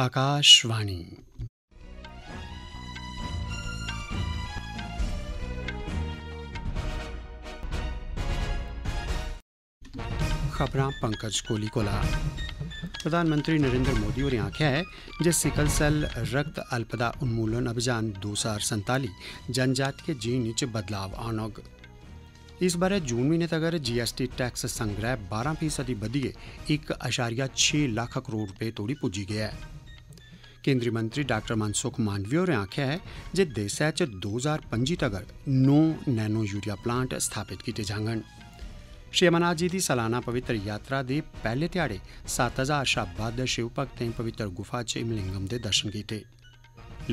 आकाशवाणी खबर पंकज कोहली कोला प्रधानमंत्री नरेंद्र मोदी होरें आखेआ ऐ जे सिकल सैल रक्त अल्पदा उन्मूलन अभियान दो सार संताली जनजात के जीन च बदलाव आनोग इस बारे जून म्हीने तगर जीएसटी टैक्स संग्रह बारां फीसदी बधियै इक अशारिया छे लक्ख करोड़ रपे तोड़ी पुज्जी गेआ ऐ केंद्रीय मंत्री डाक्टर मनसुख मांडवी होरें आखेआ ऐ जे देसै च दो ज्हार पं'जी तगर नौ नैनो यूरिया प्लांट स्थापित कीते जाङन श्री अमरनाथ जी दी सालाना पवित्र यात्रा दे पैह्ले ध्याड़े सत्त हजार शा बद्ध शिव भक्तें पवित्र गुफा च इमलिंगम दे दर्शन कीते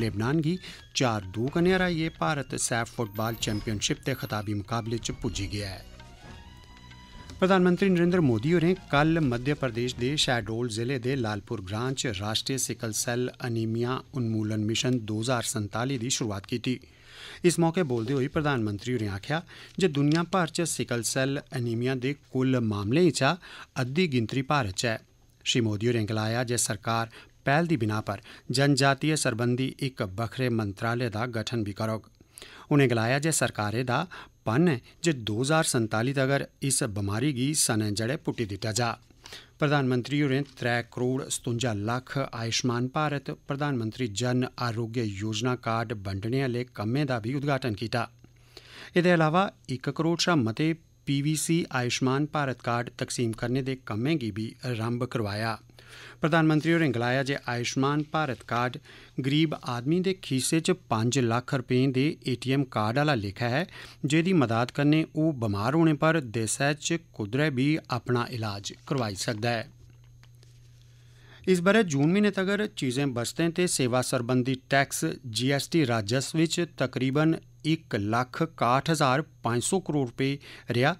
लेबनान गी चार दो कन्नै हराइयै भारत सैफ फुटबाल चैंपियनशिप दे खताबी मकाबले च पुज्जी गेआ ऐ ਪ੍ਰਧਾਨ ਮੰਤਰੀ ਨਰਿੰਦਰ ਮੋਦੀ ਹੋਰੇ ਕੱਲ ਮੱਧ ਪ੍ਰਦੇਸ਼ ਦੇ ਸ਼ੈਡੋਲ ਜ਼ਿਲ੍ਹੇ ਦੇ ਲਾਲਪੁਰ ਗ੍ਰਾਂਚ ਰਾਸ਼ਟਰੀ ਸਿਕਲ ਸੈੱਲ ਅਨੀਮੀਆ ਉਨਮੂਲਨ ਮਿਸ਼ਨ 2047 ਦੀ ਸ਼ੁਰੂਆਤ ਕੀਤੀ ਇਸ ਮੌਕੇ ਬੋਲਦੇ ਹੋਏ ਪ੍ਰਧਾਨ ਮੰਤਰੀ ਹੋਰੇ ਆਖਿਆ ਕਿ ਦੁਨੀਆ ਭਰ ਚ ਸਿਕਲ ਸੈੱਲ ਅਨੀਮੀਆ ਦੇ ਕੁੱਲ ਮਾਮਲੇ ਚ ਅੱਧੀ ਗਿਣਤੀ ਭਾਰਤ ਚ ਹੈ ਸ਼੍ਰੀ ਮੋਦੀ ਹੋਰੇ ਗਲਾਇਆ ਜੇ ਸਰਕਾਰ ਪਹਿਲ ਦੀ ਬਿਨਾ ਪਰ ਜਨਜਾਤੀ ਸਰਬੰਧੀ ਇੱਕ ਬਖਰੇ ਮੰਤਰਾਲੇ ਦਾ ਗਠਨ ਵੀ ਕਰੋਗ ਉਨੇ ਗਲਾਇਆ ਜੇ ਸਰਕਾਰੇ ਦਾ पान ऐ जे दो हजार संताली तगर इस बमारी गी सनै जड़े पुट्टी दित्ता जा प्रधानमंत्री होरें त्रै करोड़ सतुंजा लक्ख आयुष्मान भारत प्रधानमंत्री जन आरोग्य योजना कार्ड बंडने आह्ले कम्मै दा बी उद्घाटन कीता एह्दे अलावा इक करोड़ शा मते पीवीसी आयुष्मान भारत कार्ड तकसीम करने दे कम्मै गी बी रम्भ करोआया ਪ੍ਰਧਾਨ ਮੰਤਰੀ ਹੋਰਿੰ ਗਲਾਇਆ ਜੇ ਆਯੁਸ਼ਮਾਨ ਭਾਰਤ ਕਾਰਡ ਗਰੀਬ ਆਦਮੀ ਦੇ ਖੀਸੇ ਚ 5 ਲੱਖ ਰੁਪਏ ਦੇ ਏਟੀਐਮ ਕਾਰਡ ਵਾਲਾ ਲਿਖਿਆ ਹੈ ਜਿਹਦੀ ਮਦਦ ਕਰਨੇ ਉਹ ਬਿਮਾਰ ਹੋਣੇ ਪਰ ਦੇਸ਼ ਚ ਕੁਦਰੇ ਵੀ ਆਪਣਾ ਇਲਾਜ ਕਰਵਾਈ ਸਕਦਾ ਹੈ ਇਸ ਬਾਰੇ ਜੂਨ ਮਹੀਨੇ ਤੱਕ ਚੀਜ਼ਾਂ ਬਸਤੇ ਤੇ ਸੇਵਾ ਸਰਬੰਧੀ ਟੈਕਸ ਜੀਐਸਟੀ ਰਾਜਸ ਵਿੱਚ ਤਕਰੀਬਨ 1 ਲੱਖ 61500 ਕਰੋੜ ਰੁਪਏ ਰਿਹਾ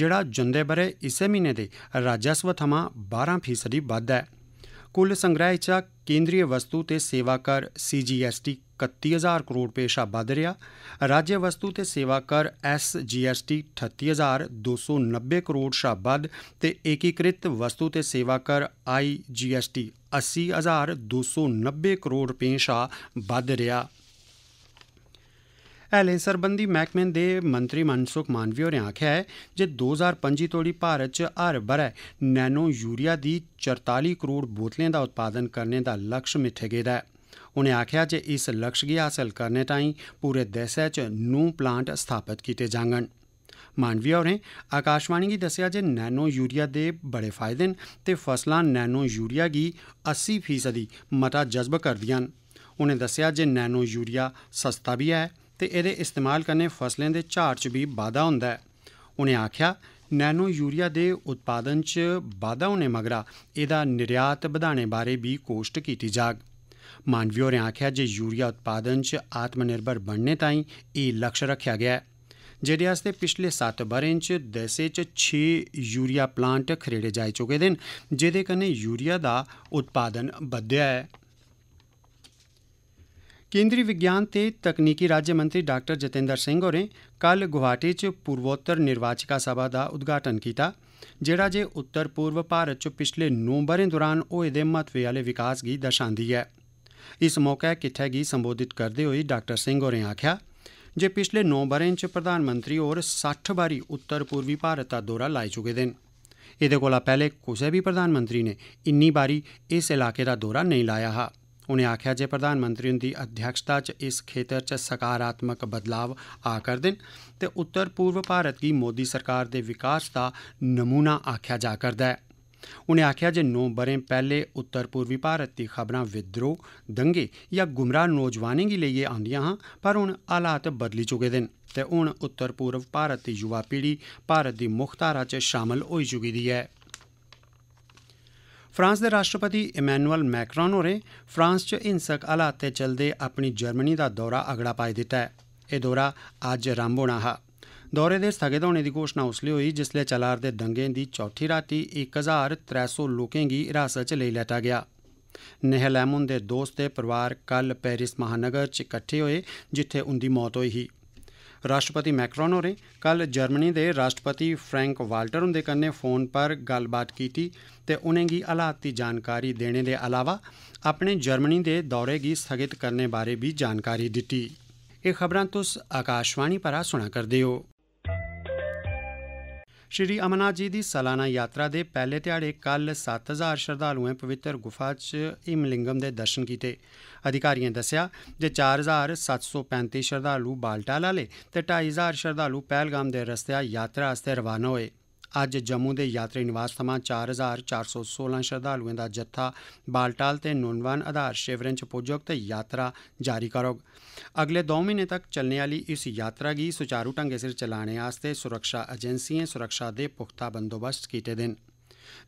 ਜਿਹੜਾ ਜੁੰਦੇ ਬਰੇ ਇਸੇ ਮਹੀਨੇ ਦੇ ਰਾਜਸਵ ਥਮਾ 12% ਵਾਧਾ ਹੈ ਕੁੱਲ ਸੰਗ੍ਰਹਿ ਚ ਕੇਂਦਰੀ ਵਸਤੂ ਤੇ ਸੇਵਾ ਕਰ CGST 31000 ਕਰੋੜ ਰੁਪਏ ਸ਼ਾ ਵੱਧ ਰਿਹਾ ਰਾਜ ਵਸਤੂ ਤੇ ਸੇਵਾ ਕਰ SGST 38290 ਕਰੋੜ ਸ਼ਾ ਵੱਧ ਤੇ ਏਕੀਕ੍ਰਿਤ ਵਸਤੂ ਤੇ ਸੇਵਾ ਕਰ IGST 80290 ਕਰੋੜ ਰੁਪਏ ਸ਼ਾ ਵੱਧ ਰਿਹਾ ਹੈਲੇ ਸਰਬੰਦੀ ਮਹਿਕਮੇ ਦੇ ਮੰਤਰੀ ਮਨਸੁਖ ਮਾਨਵੀ ਹੋਰੇ ਆਖਿਆ ਜੇ 2025 ਤੋੜੀ ਭਾਰਤ ਚ ਹਰ ਬਰੇ ਨੈਨੋ ਯੂਰੀਆ ਦੀ 44 ਕਰੋੜ ਬੋਤਲਾਂ ਦਾ ਉਤਪਾਦਨ ਕਰਨ ਦਾ ਲਕਸ਼ ਮਿੱਠੇਗੇਦਾ ਹੈ ਉਹਨੇ ਆਖਿਆ ਜੇ ਇਸ ਲਕਸ਼ ਗਿਆ ਹਾਸਲ ਕਰਨੇ ਤਾਈ ਪੂਰੇ ਦੇਸ਼ ਚ ਨੂ ਪਲਾਂਟ ਸਥਾਪਿਤ ਕੀਤੇ ਜਾਣਗੇ ਮਾਨਵੀ ਹੋਰੇ ਆਕਾਸ਼ਵਾਣੀ ਦੀ ਦੱਸਿਆ ਜੇ ਨੈਨੋ ਯੂਰੀਆ ਦੇ ਬੜੇ ਫਾਇਦੇ ਨੇ ਤੇ ਫਸਲਾਂ ਨੈਨੋ ਯੂਰੀਆ ਦੀ 80% ਮਤਾ ਜਜ਼ਬ ਕਰਦੀਆਂ ਉਹਨੇ ਦੱਸਿਆ ਜੇ ਨੈਨੋ ਯੂਰੀਆ ਸਸਤਾ ਵੀ ਹੈ ਤੇ ਇਹਦੇ ਇਸਤੇਮਾਲ ਕਰਨੇ ਫਸਲਾਂ ਦੇ ਝਾੜ 'ਚ ਵੀ ਵਾਧਾ ਹੁੰਦਾ ਹੈ ਉਹਨੇ ਆਖਿਆ ਨੈਨੋ ਯੂਰੀਆ ਦੇ ਉਤਪਾਦਨ 'ਚ ਵਾਧਾ ਹੋਣੇ ਮਗਰਾ ਇਹਦਾ ਨਿਰਯਾਤ ਵਧਾਣੇ ਬਾਰੇ ਵੀ ਕੋਸ਼ਟ ਕੀਤੀ ਜਾਗ ਮਾਨਵੀਓ ਨੇ ਆਖਿਆ ਜੇ ਯੂਰੀਆ ਉਤਪਾਦਨ 'ਚ ਆਤਮ ਨਿਰਭਰ ਬਣਨੇ ਤਾਈ ਇਹ ਲਕਸ਼ ਰੱਖਿਆ ਗਿਆ ਜਿਹੜੇ ਆਸਤੇ ਪਿਛਲੇ 7 ਬਰੇਂ 'ਚ ਦੇਸੇ 'ਚ 6 ਯੂਰੀਆ ਪਲਾਂਟ ਖਰੀਦੇ ਜਾ ਚੁਕੇ ਦਿਨ ਜਿਹਦੇ ਕਨੇ ਯੂਰੀਆ ਦਾ ਉਤਪਾਦਨ ਵਧਿਆ ਹੈ केंद्रीय विज्ञान ते तकनीकी राज्य मंत्री डाक्टर जतेंद्र सिंह होरें कल गुवाहाटी च पूर्वोत्तर निर्वाचिका सभा दा उद्घाटन कीता जेहड़ा जे उत्तर पूर्व भारत च पिछले नौ ब'रें दौरान होए दे महत्वै आह्ले विकास गी दर्शांदी ऐ इस मौके किट्ठै गी संबोधित करदे होई डाक्टर सिंह होरें आखेआ जे पिछले नौ ब'रें च प्रधानमंत्री होर सट्ठ बारी उत्तर पूर्वी भारत दा दौरा लाई चुके दे न एह्दे कोला पैह्ले कुसै बी प्रधानमंत्री नै इन्नी बारी इस इलाके दा दौरा नेईं लाया हा ਉਨੇ ਆਖਿਆ ਜੇ ਪ੍ਰਧਾਨ ਮੰਤਰੀ ਹੁੰਦੀ ਅਧਿਆਕਸ਼ਤਾ ਚ ਇਸ ਖੇਤਰ ਚ ਸਕਾਰਾਤਮਕ ਬਦਲਾਵ ਆ ਕਰਦਨ ਤੇ ਉੱਤਰ ਪੂਰਬ ਭਾਰਤ ਦੀ ਮੋਦੀ ਸਰਕਾਰ ਦੇ ਵਿਕਾਸ ਦਾ ਨਮੂਨਾ ਆਖਿਆ ਜਾ ਕਰਦਾ ਹੈ ਉਨੇ ਆਖਿਆ ਜੇ 9 ਬਰੇ ਪਹਿਲੇ ਉੱਤਰ ਪੂਰਵੀ ਭਾਰਤ ਦੀ ਖਬਰਾਂ ਵਿਦਰੋਹ ਦੰਗੇ ਜਾਂ ਗੁਮਰਾਹ ਨੌਜਵਾਨਾਂ ਦੀ ਲਈ ਆਉਂਦੀਆਂ ਹਾਂ ਪਰ ਹੁਣ ਹਾਲਾਤ ਬਦਲੀ ਚੁਕੇ ਦਿਨ ਤੇ ਹੁਣ ਉੱਤਰ ਪੂਰਬ ਭਾਰਤ ਦੀ ਯੁਵਾ ਪੀੜੀ ਭਾਰਤ ਦੀ ਮੁਖਤਾਰਾ ਚ ਸ਼ਾਮਲ ਹੋਈ ਚੁਕੀ ਦੀ ਹੈ ਫਰਾਂਸ ਦੇ ਰਾਸ਼ਟਰਪਤੀ ਇਮੈਨੂਅਲ ਮੈਕਰੋਨ ਹੋਰੇ ਫਰਾਂਸ 'ਚ ਇਨਸਕ ਹਾਲਾਤ ਤੇ ਚਲਦੇ ਆਪਣੀ ਜਰਮਨੀ ਦਾ ਦੌਰਾ ਅਗੜਾ ਪਾਇ ਦਿੱਤਾ ਹੈ ਇਹ ਦੌਰਾ ਅੱਜ ਰੰਭੋਣਾ ਹਾ ਦੌਰੇ ਦੇ ਸਥਗਿਤ ਹੋਣੇ ਦੀ ਘੋਸ਼ਣਾ ਉਸ ਲਈ ਹੋਈ ਜਿਸ ਲਈ ਚਲਾਰ ਦੇ ਦੰਗੇ ਦੀ ਚੌਥੀ ਰਾਤੀ 1300 ਲੋਕਾਂ ਦੀ ਹਿਰਾਸਤ 'ਚ ਲੈ ਲਿਆ ਗਿਆ ਨਹਿਲਾਮੁੰਦੇ ਦੋਸਤੇ ਪਰਿਵਾਰ ਕੱਲ ਪੈਰਿਸ ਮਹਾਨਗਰ 'ਚ ਇਕੱਠੇ ਹੋਏ ਜਿੱਥੇ ਉਹਦੀ ਮੌਤ ਹੋਈ ਸੀ ਰਾਸ਼ਟਰਪਤੀ ਮੈਕਰੋਨ ਹੋਰੇ ਕੱਲ ਜਰਮਨੀ ਦੇ ਰਾਸ਼ਟਰਪਤੀ ਫ੍ਰੈਂਕ ਵਾਲਟਰ ਹੁੰਦੇ ਕੰਨੇ ਫੋਨ ਪਰ ਗੱਲਬਾਤ ਕੀਤੀ ਤੇ ਉਹਨੇ ਗੀ ਹਾਲਾਤੀ ਜਾਣਕਾਰੀ ਦੇਣ ਦੇ ਅਲਾਵਾ ਆਪਣੇ ਜਰਮਨੀ ਦੇ ਦੌਰੇ ਦੀ ਸਥਿਤ ਕਰਨੇ ਬਾਰੇ ਵੀ ਜਾਣਕਾਰੀ ਦਿੱਤੀ ਇਹ ਖਬਰਾਂ ਤੁਸ ਆਕਾਸ਼ਵਾਣੀ ਪਰ ਸੁਣਾ ਕਰਦੇ ਹੋ ਸ਼੍ਰੀ ਅਮਨਾ ਜੀ ਦੀ ਸਾਲਾਨਾ ਯਾਤਰਾ ਦੇ ਪਹਿਲੇ ਦਿਹਾੜੇ ਕੱਲ 7000 ਸ਼ਰਧਾਲੂਆਂ ਨੇ ਪਵਿੱਤਰ ਗੁਫਾ 'ਚ ਇਮਲਿੰਗਮ ਦੇ ਦਰਸ਼ਨ ਕੀਤੇ। ਅਧਿਕਾਰੀਆਂ ਦੱਸਿਆ ਜੇ 4735 ਸ਼ਰਧਾਲੂ ਬਾਲਟਾਲਾ ਲੈ ਤੇ 2500 ਸ਼ਰਧਾਲੂ ਪਹਿਲਗਾਮ ਦੇ ਰਸਤੇ ਯਾਤਰਾ ਅਸਤੇ ਰਵਾਨਾ ਹੋਏ। ਅੱਜ ਜੰਮੂ ਦੇ ਯਾਤਰੀ ਨਿਵਾਸ ਸਮਾਂ 4416 ਸ਼ਰਧਾਲੂਆਂ ਦਾ ਜੱਥਾ ਬਾਲਟਾਲ ਤੇ ਨੁਨਵਾਨ ਆਧਾਰ ਸ਼ਿਵਰਿੰਚ ਪੁੱਜੋਗ ਤੇ ਯਾਤਰਾ ਜਾਰੀ ਕਰੋਗ ਅਗਲੇ 2 ਮਹੀਨੇ ਤੱਕ ਚੱਲਣ ਵਾਲੀ ਇਸ ਯਾਤਰਾ ਦੀ ਸੁਚਾਰੂ ਢੰਗ ਸਿਰ ਚਲਾਣੇ ਆਸਤੇ ਸੁਰੱਖਿਆ ਏਜੰਸੀਆਂ ਸੁਰੱਖਿਆ ਦੇ ਪੁਖਤਾ ਬੰਦੋਬਸਤ ਕੀਤੇ ਦੇਣ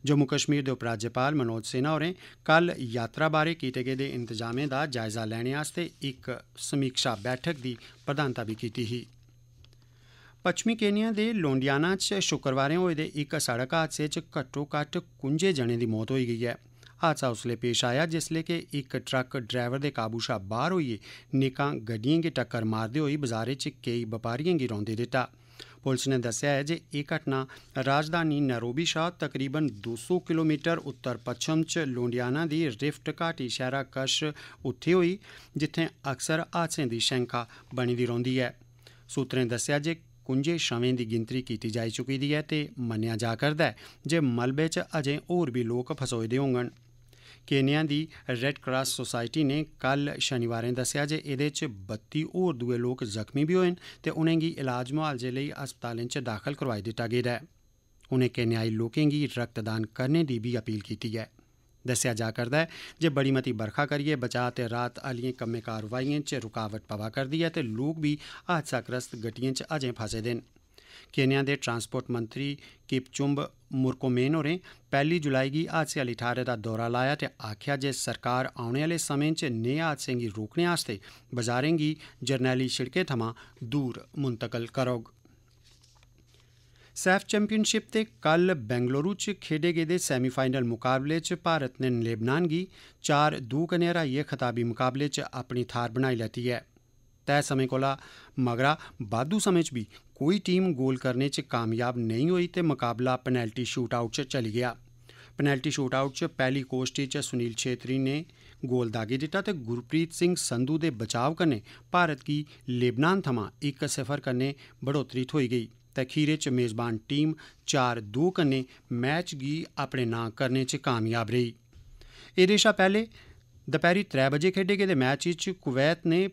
ਜੰਮੂ ਕਸ਼ਮੀਰ ਦੇ ਉਪਰਾਜਪਾਲ ਮਨੋਜ ਸਿਨਾ ਹੋਰੇ ਕੱਲ ਯਾਤਰਾ ਬਾਰੇ ਕੀਤੇ ਗਏ ਇੰਤਜ਼ਾਮਾਂ ਦਾ ਜਾਇਜ਼ਾ ਲੈਣ ਆਸਤੇ ਇੱਕ ਸਮੀਖਿਆ ਬੈਠਕ ਦੀ ਪ੍ਰਧਾਨਤਾ ਵੀ ਕੀਤੀ ਹੀ ਪੱਛਮੀ ਕੈਨੀਆ ਦੇ ਲੋਂਡਿਆਨਾ 'ਚ ਸ਼ੁੱਕਰਵਾਰੇ ਹੋਏ ਦੇ ਇੱਕ ਸੜਕ ਹਾਦਸੇ 'ਚ ਘੱਟੋ-ਘੱਟ ਕੁੰਜੇ ਜਣੇ ਦੀ ਮੌਤ ਹੋਈ ਗਈ ਹੈ। ਹਾਦਸਾ ਉਸਲੇ ਪੇਸ਼ ਆਇਆ ਜਿਸਲੇ ਕਿ ਇੱਕ ਟਰੱਕ ਡਰਾਈਵਰ ਦੇ ਕਾਬੂ ਸ਼ਾ ਬਾਹਰ ਹੋਈ ਨਿਕਾਂ ਗੱਡੀਆਂ 'ਗੇ ਟੱਕਰ ਮਾਰਦੇ ਹੋਈ ਬਾਜ਼ਾਰੇ 'ਚ ਕਈ ਵਪਾਰੀਆਂ 'ਗੇ ਰੋਂਦੇ ਦਿੱਤਾ। ਪੁਲਿਸ ਨੇ ਦੱਸਿਆ ਹੈ ਜੇ ਇਹ ਘਟਨਾ ਰਾਜਧਾਨੀ ਨੈਰੋਬੀ ਸ਼ਾ ਤਕਰੀਬਨ 200 ਕਿਲੋਮੀਟਰ ਉੱਤਰ ਪੱਛਮ 'ਚ ਲੋਂਡਿਆਨਾ ਦੀ ਰਿਫਟ ਘਾਟੀ ਸ਼ਹਿਰਾ ਕਸ਼ ਉੱਥੇ ਹੋਈ ਜਿੱਥੇ ਅਕਸਰ ਹਾਦਸੇ ਦੀ ਸ਼ੰਕਾ ਬਣੀ ਦੀ ਰਹਿੰਦੀ ਹੈ। ਸੂਤਰੇ ਦੱਸਿਆ ਜੇ ਕੁੰਝੇ ਸ਼ਵੇਂ ਦੀ ਗਿਣਤੀ ਕੀਤੀ ਜਾ ਚੁੱਕੀ ਦੀ ਹੈ ਤੇ ਮੰਨਿਆ ਜਾ ਕਰਦਾ ਹੈ ਜੇ ਮਲਬੇ 'ਚ ਅਜੇ ਹੋਰ ਵੀ ਲੋਕ ਫਸੋਏ ਦੇ ਹੋਣਗੇ ਕੈਨੀਆ ਦੀ ਰੈੱਡ ਕਰਾਸ ਸੋਸਾਇਟੀ ਨੇ ਕੱਲ ਸ਼ਨੀਵਾਰ ਨੂੰ ਦੱਸਿਆ ਜੇ ਇਹਦੇ 'ਚ 32 ਹੋਰ ਦੂਏ ਲੋਕ ਜ਼ਖਮੀ ਵੀ ਹੋਏ ਤੇ ਉਹਨਾਂ ਦੀ ਇਲਾਜ ਮੁਆਲਜੇ ਲਈ ਹਸਪਤਾਲਾਂ 'ਚ ਦਾਖਲ ਕਰਵਾਇ ਦਿੱਤਾ ਗਿਆ ਹੈ ਉਹਨੇ ਕੈਨੀਆਈ ਲੋਕਾਂ ਦੀ ਰਕਤਦਾਨ ਕਰਨ ਦੀ ਵੀ ਅਪੀਲ ਕੀਤੀ ਹੈ ਦੱਸਿਆ ਜਾ ਕਰਦਾ ਹੈ ਜੇ ਬੜੀ ਮਤੀ ਵਰਖਾ ਕਰੀਏ ਬਚਾ ਤੇ ਰਾਤ ਅਲੀਆਂ ਕੰਮੇ ਕਾਰਵਾਈਆਂ ਚ ਰੁਕਾਵਟ ਪਵਾ ਕਰਦੀ ਹੈ ਤੇ ਲੋਕ ਵੀ ਕਰਸਤ ਗੱਡੀਆਂ ਚ ਅਜੇ ਫਸੇ ਦੇਣ ਕੇਨਿਆ ਦੇ ਟਰਾਂਸਪੋਰਟ ਮੰਤਰੀ ਕਿਪਚੁੰਬ ਮੁਰਕੋਮੇਨ ਹੋਰੇ 1 ਜੁਲਾਈ ਦੀ ਆਸੀਆ ਲਿਠਾਰੇ ਦਾ ਦੌਰਾ ਲਾਇਆ ਤੇ ਆਖਿਆ ਜੇ ਸਰਕਾਰ ਆਉਣ ਵਾਲੇ ਸਮੇਂ 'ਚ ਨਿਆਤ ਸਿੰਘੀ ਰੋਕਣੇ ਆਸਤੇ ਬਾਜ਼ਾਰਾਂ ਦੀ ਜਰਨੈਲੀ ਛਿੜਕੇ ਥਮਾ ਦੂਰ ਮੁੰਤਕਲ ਕਰੋਗ ਸੈਫ ਚੈਂਪੀਅਨਸ਼ਿਪ ਤੇ ਕੱਲ ਬੈਂਗਲੁਰੂ ਚ ਖੇਡੇ ਗਏ ਦੇ ਸੈਮੀਫਾਈਨਲ ਮੁਕਾਬਲੇ ਚ ਭਾਰਤ ਨੇ ਲੇਬਨਾਨ ਦੀ 4-2 ਕਨੇਰਾ ਇਹ ਖਤਾਬੀ ਮੁਕਾਬਲੇ ਚ ਆਪਣੀ ਥਾਰ ਬਣਾਈ ਲਈ ਹੈ ਤੈ ਸਮੇਂ ਕੋਲਾ ਮਗਰਾ ਬਾਦੂ ਸਮੇਂ ਚ ਵੀ ਕੋਈ ਟੀਮ ਗੋਲ ਕਰਨੇ ਚ ਕਾਮਯਾਬ ਨਹੀਂ ਹੋਈ ਤੇ ਮੁਕਾਬਲਾ ਪੈਨਲਟੀ ਸ਼ੂਟ ਆਊਟ ਚ ਚਲ ਗਿਆ ਪੈਨਲਟੀ ਸ਼ੂਟ ਆਊਟ ਚ ਪਹਿਲੀ ਕੋਸਟੀ ਚ ਸੁਨੀਲ ਛੇਤਰੀ ਨੇ ਗੋਲ ਦਾਗੇ ਦਿੱਤਾ ਤੇ ਗੁਰਪ੍ਰੀਤ ਸਿੰਘ ਸੰਧੂ ਦੇ ਬਚਾਅ ਕਰਨੇ ਭਾਰਤ ਕੀ ਲੇਬਨਾਨ ਥਮਾ 1-0 ਕਰਨੇ ਬੜੋਤਰੀ ਹੋਈ ਗਈ ਤੇ ਖੀਰੇ ਚ ਮੇਜ਼ਬਾਨ ਟੀਮ 4-2 ਕਨੇ ਮੈਚ ਗੀ ਆਪਣੇ ਨਾਂ ਕਰਨੇ ਚ ਕਾਮਯਾਬ ਰਹੀ ਇਹ ਦੇਸ਼ਾ ਪਹਿਲੇ ਦੁਪਹਿਰੀ 3 ਵਜੇ ਖੇਡੇ ਗਏ ਦੇ ਮੈਚ ਵਿੱਚ ਕੁਵੈਤ ਨੇ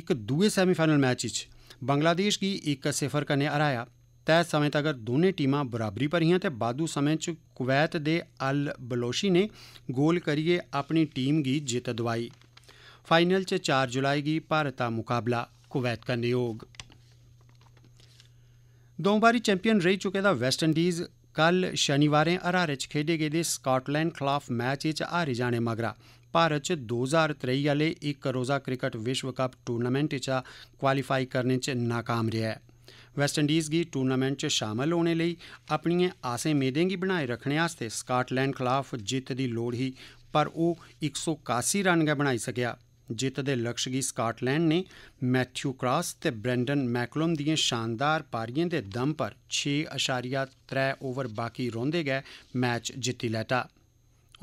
ਇੱਕ ਦੂਏ ਸੈਮੀਫਾਈਨਲ ਮੈਚ ਵਿੱਚ ਬੰਗਲਾਦੇਸ਼ ਦੀ ਇੱਕ 0 ਕਨੇ ਹਰਾਇਆ ਤੈ ਸਮੇਂ ਤੱਕ ਦੋਨੇ ਟੀਮਾਂ ਬਰਾਬਰੀ ਪਰ ਹੀਆਂ ਤੇ ਬਾਦੂ ਸਮੇਂ ਚ ਕੁਵੈਤ ਦੇ ਅਲ ਬਲੋਸ਼ੀ ਨੇ ਗੋਲ ਕਰੀਏ ਆਪਣੀ ਟੀਮ ਦੀ ਜਿੱਤ ਦਵਾਈ ਫਾਈਨਲ ਚ 4 ਜੁਲਾਈ ਦੀ ਭਾਰਤਾ ਮੁਕਾਬਲਾ ਕੁਵੈਤ ਕਨੇ ਨਿਯੋਗ ਦੋਵਾਂ ਵਾਰੀ ਚੈਂਪੀਅਨ ਰਹਿ ਚੁੱਕੇ ਦਾ ਵੈਸਟ ਇੰਡੀਜ਼ ਕੱਲ ਸ਼ਨੀਵਾਰੇ ਹਰਾਰੇ ਚ ਖੇਡੇ ਗਏ ਦੇ ਸਕਾਟਲੈਂਡ ਖਿਲਾਫ ਮੈਚ ਵਿੱਚ ਹਾਰੇ ਜਾਣੇ ਮਗਰਾ ਭਾਰਤ ਚ 2023 ਵਾਲੇ ਇੱਕ ਰੋਜ਼ਾ ਕ੍ਰਿਕਟ ਵਿਸ਼ਵ ਕੱਪ ਟੂਰਨਾਮੈਂਟ ਵਿੱਚ ਕੁਆਲੀਫਾਈ ਕਰਨ ਚ ਨਾਕਾਮ ਰਿਹਾ ਵੈਸਟ ਇੰਡੀਜ਼ ਦੀ ਟੂਰਨਾਮੈਂਟ ਚ ਸ਼ਾਮਲ ਹੋਣੇ ਲਈ ਆਪਣੀਆਂ ਆਸੇ ਮੇਦੇਂਗੀ ਬਣਾਏ ਰੱਖਣੇ ਆਸਤੇ ਸਕਾਟਲੈਂਡ ਖਿਲਾਫ ਜਿੱਤ ਦੀ ਲੋੜ ਹੀ ਪਰ ਉਹ 181 ਰਨ ਗਾ ਬਣਾਈ ਸਕਿਆ ਜਿੱਤ ਦੇ ਲਕਸ਼ਗੀ ਸਕਾਟਲੈਂਡ ਨੇ ਮੈਥਿਊ ਕਰਾਸ ਤੇ ਬ੍ਰੈਂਡਨ ਮੈਕਲਮ ਦੀਆਂ ਸ਼ਾਨਦਾਰ ਪਾਰੀਆਂ ਦੇ ਦਮ ਪਰ 6.3 ਓਵਰ ਬਾਕੀ ਰੋਂਦੇ ਗਏ ਮੈਚ ਜਿੱਤੀ ਲੈਤਾ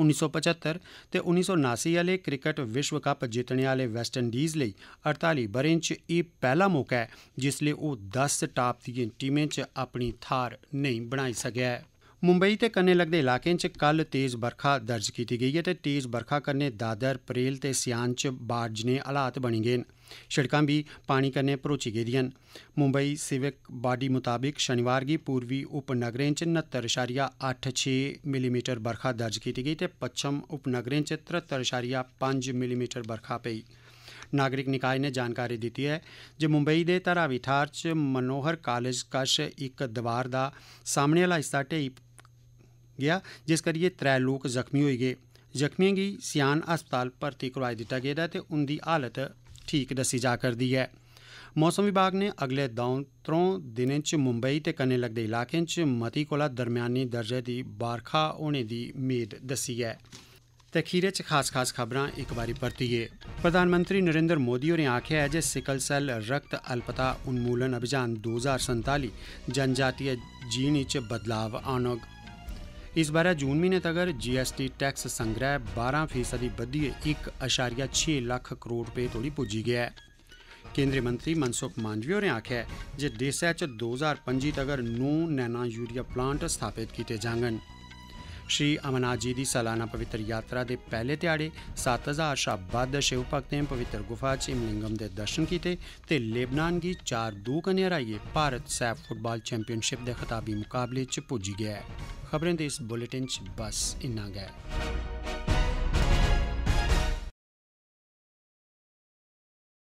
1975 ਤੇ 1979 ਵਾਲੇ ਕ੍ਰਿਕਟ ਵਿਸ਼ਵ ਕੱਪ ਜਿੱਤਣ ਵਾਲੇ ਵੈਸਟ ਇੰਡੀਜ਼ ਲਈ 48 ਬਰਿੰਚ ਇਹ ਪਹਿਲਾ ਮੌਕਾ ਹੈ ਜਿਸ ਲਈ ਉਹ 10 ਟਾਪ ਦੀਆਂ ਟੀਮਾਂ 'ਚ ਆਪਣੀ ਥਾਰ ਨਹੀਂ ਬਣਾਈ ਸਕਿਆ ਹੈ मुंबई ते कन्नै लगदे इलाकें च कल तेज बरखा दर्ज कीती गेई ऐ ते तेज बरखा कन्नै दादर परेल ते सियान च बाढ़ जनेह हालात बनी गे न शिड़कां बी पानी कन्नै भरोची गेदियां न मुंबई सिविक बाडी मताबक शनिवार गी पूर्वी उपनगरें च न्हत्तर अशारिया अट्ठ छे मिलीमीटर बरखा दर्ज कीती गेई ते पच्छम उपनगरें च तरत्तर अशारिया पंज मिलीमीटर बरखा पेई नागरिक निकाय नै जानकारी दित्ती ऐ जे मुंबई दे धरावी थाहर च मनोहर कालेज कश इक दवार दा सामने आह्ला हिस्सा ढेई ਗਿਆ ਜਿਸ ਕਰਕੇ ਤਰੇ ਲੋਕ ਜ਼ਖਮੀ ਹੋਏ ਗਏ ਜ਼ਖਮੀਆਂ ਦੀ ਸਿਆਨ ਹਸਪਤਾਲ ਭਰਤੀ ਕਰਵਾਈ ਦਿੱਤਾ ਗਿਆ ਹੈ ਤੇ ਉਹਦੀ ਹਾਲਤ ਠੀਕ ਦੱਸੀ ਜਾ ਕਰਦੀ ਹੈ ਮੌਸਮ ਵਿਭਾਗ ਨੇ ਅਗਲੇ ਦੌਂ ਤਰੋਂ ਦਿਨਾਂ 'ਚ ਮੁੰਬਈ ਤੇ ਕੰਨੇ ਲੱਗਦੇ ਇਲਾਕਿਆਂ 'ਚ ਮਤੀ ਕੋਲਾ ਦਰਮਿਆਨੀ ਦਰਜੇ ਦੀ ਬਾਰਖਾ ਹੋਣੇ ਦੀ ਉਮੀਦ ਦੱਸੀ ਹੈ ਤਖੀਰੇ 'ਚ ਖਾਸ-ਖਾਸ ਖਬਰਾਂ ਇੱਕ ਵਾਰੀ ਪਰਤੀਏ ਪ੍ਰਧਾਨ ਮੰਤਰੀ ਨਰਿੰਦਰ ਮੋਦੀ ਹੋਰੇ ਆਖਿਆ ਹੈ ਜੇ ਸਿਕਲ ਸੈਲ ਰਕਤ ਅਲਪਤਾ ਉਨਮੂਲਨ ਅਭਿਆਨ 2047 ਜਨਜਾਤੀ ਜੀਣ 'ਚ ਬਦਲਾਵ ਆਣੋਗਾ ਇਸ ਬਾਰੇ ਜੂਨ ਮਹੀਨੇ ਤੱਕ GST ਟੈਕਸ ਸੰਗ੍ਰਹਿ 12% ਦੀ ਵਧੀਏ 1.6 ਲੱਖ ਕਰੋੜ ਰੁਪਏ ਤੋੜੀ ਪੁੱਜੀ ਗਿਆ ਹੈ ਕੇਂਦਰੀ ਮੰਤਰੀ ਮਨਸੁਖ ਮਾਨਜੀ ਹੋਰੇ ਆਖਿਆ ਜੇ ਦੇਸ਼ ਵਿੱਚ 2025 ਤੱਕ ਨੂ ਨੈਨਾ ਯੂਰੀਆ ਪਲਾਂਟ ਸਥਾਪਿਤ ਕੀਤੇ ਜਾਣਗੇ ਸ਼੍ਰੀ ਅਮਰਨਾਥ ਜੀ ਦੀ ਸਾਲਾਨਾ ਪਵਿੱਤਰ ਯਾਤਰਾ ਦੇ ਪਹਿਲੇ ਦਿਹਾੜੇ 7000 ਸ਼ਬਦ ਸ਼ਿਵ ਭਗਤਾਂ ਪਵਿੱਤਰ ਗੁਫਾ 'ਚ ਇਮਲਿੰਗਮ ਦੇ ਦਰਸ਼ਨ ਕੀਤੇ ਤੇ ਲੇਬਨਾਨ ਦੀ 4-2 ਕਨਿਆਰਾਈਏ ਭਾਰਤ ਸੈਫ ਫੁੱਟਬਾਲ ਚੈਂਪੀਅਨਸ਼ਿਪ ਦੇ ਖਿਤਾਬੀ ਮੁਕਾਬਲੇ 'ਚ ਪੁੱਜ ਗਿਆ ਖਬਰਾਂ ਦੇ ਇਸ ਬੁਲੇਟਿਨ 'ਚ ਬਸ ਇੰਨਾ ਗਿਆ